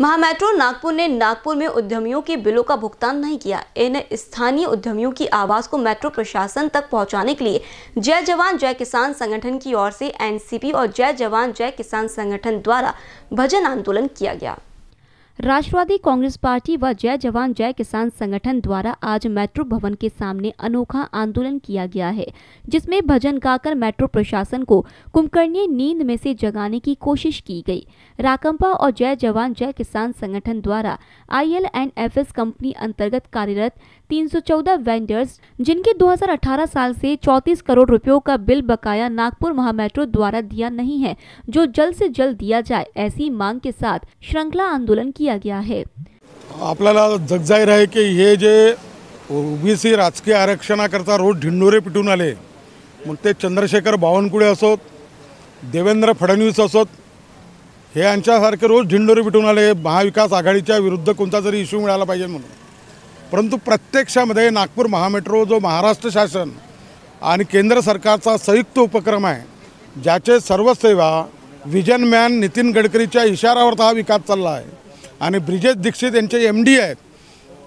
महामेट्रो नागपुर ने नागपुर में उद्यमियों के बिलों का भुगतान नहीं किया इन स्थानीय उद्यमियों की आवाज को मेट्रो प्रशासन तक पहुंचाने के लिए जय जवान जय किसान संगठन की ओर से एनसीपी और जय जवान जय किसान संगठन द्वारा भजन आंदोलन किया गया राष्ट्रवादी कांग्रेस पार्टी व जय जवान जय किसान संगठन द्वारा आज मेट्रो भवन के सामने अनोखा आंदोलन किया गया है जिसमें भजन गाकर मेट्रो प्रशासन को कुंभकर्णीय नींद में से जगाने की कोशिश की गई राकंपा और जय जवान जय किसान संगठन द्वारा I L and F S company अंतर्गत कार्यरत 314 वेंडर्स जिनके 2018 साल से 34 करोड़ रुपयों का बिल बकाया नागपुर महामेट्रो द्वारा दिया नहीं है जो जल्द से जल्द दिया जाए ऐसी मांग के साथ श्रृंखला आंदोलन किया गया है आपल्याला जगजाहीर आहे की जे ओबीसी राजकीय आरक्षण करता रोज ढिंडोरे पिटून आए मग चंद्रशेखर बावनकुळे असोत देवेंद्र फडणवीस असोत हे यांच्यासारखे रोज ढिंडोरे पिटून आए महाविकास आघाड़ी विरुद्ध को इश्यू मिलाजे पाहिजे परंतु प्रत्यक्षामध्ये नागपूर महामेट्रो जो महाराष्ट्र शासन आणि केंद्र सरकारचा संयुक्त उपक्रम आहे ज्याचे सर्व सेवा विजन मॅन नितीन गडकरीच्या इशारावर हा विकास चालला आहे आणि ब्रिजेश दीक्षित यांचे एम डी आहेत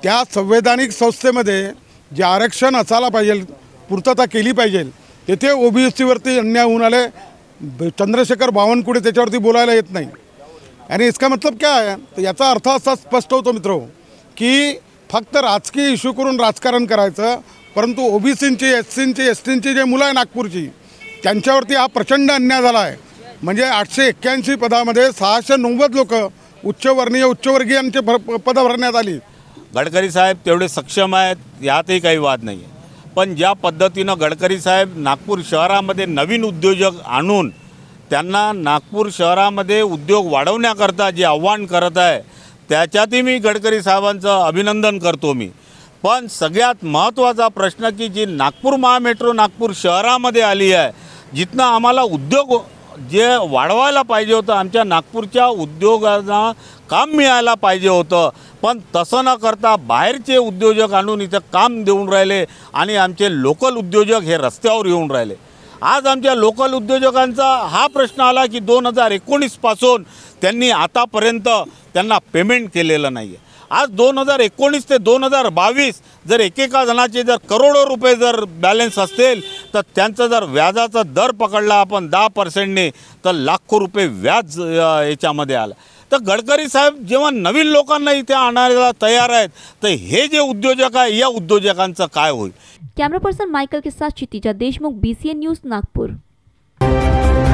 त्या संवैधानिक संस्थेमध्ये जे आरक्षण असायला पाहिजे पूर्तता केली पाहिजे तेथे ओ बी एस सीवरती अन्याय होऊन आले चंद्रशेखर बावनकुळे त्याच्यावरती बोलायला येत नाही आणि इसका मतलब काय आहे तर याचा अर्थ असा स्पष्ट होतो मित्रो की फक्त राजकीय इश्यू करून राजकारण करायचं परंतु ओबीसींची एस सींची एस टींची जे मुलं आहे नागपूरची त्यांच्यावरती हा प्रचंड अन्याय झाला आहे म्हणजे आठशे एक्क्याऐंशी पदामध्ये सहाशे नव्वद लोक उच्चवर्णीय उच्चवर्गीयांचे भर पदं भरण्यात आली गडकरी साहेब तेवढे सक्षम आहेत यातही काही वाद नाही आहे पण ज्या पद्धतीनं गडकरी साहेब नागपूर शहरामध्ये नवीन उद्योजक आणून त्यांना नागपूर शहरामध्ये उद्योग वाढवण्याकरता जे आव्हान करत आहे त्याच्यातही मी गडकरी साहेबांचं अभिनंदन करतो मी पण सगळ्यात महत्त्वाचा प्रश्न की जी नागपूर महामेट्रो नागपूर शहरामध्ये आली आहे जिथनं आम्हाला उद्योग जे वाढवायला पाहिजे होतं आमच्या नागपूरच्या उद्योगांना काम मिळायला पाहिजे होतं पण तसं न करता बाहेरचे उद्योजक आणून इथं काम देऊन राहिले आणि आमचे लोकल उद्योजक हे रस्त्यावर येऊन राहिले आज आमच्या लोकल उद्योजकांचा हा प्रश्न आला की दोन हजार एकोणीसपासून त्यांनी आतापर्यंत त्यांना पेमेंट केलेलं नाही आहे आज दोन हजार एकोणीस ते दोन हजार बावीस जर एकेका जणाचे जर करोडो रुपये जर बॅलेन्स असतील तर त्यांचा जर व्याजाचा दर पकडला आपण दहा पर्सेंटने तर लाखो रुपये व्याज याच्यामध्ये आला तर गडकरी साहेब जेव्हा नवीन लोकांना इथे आणायला तयार आहेत तर हे जे उद्योजक आहे या उद्योजकांचं काय होईल कॅमेरा पर्सन मायकल के साथ Kshitija Deshmukh B C N news Nagpur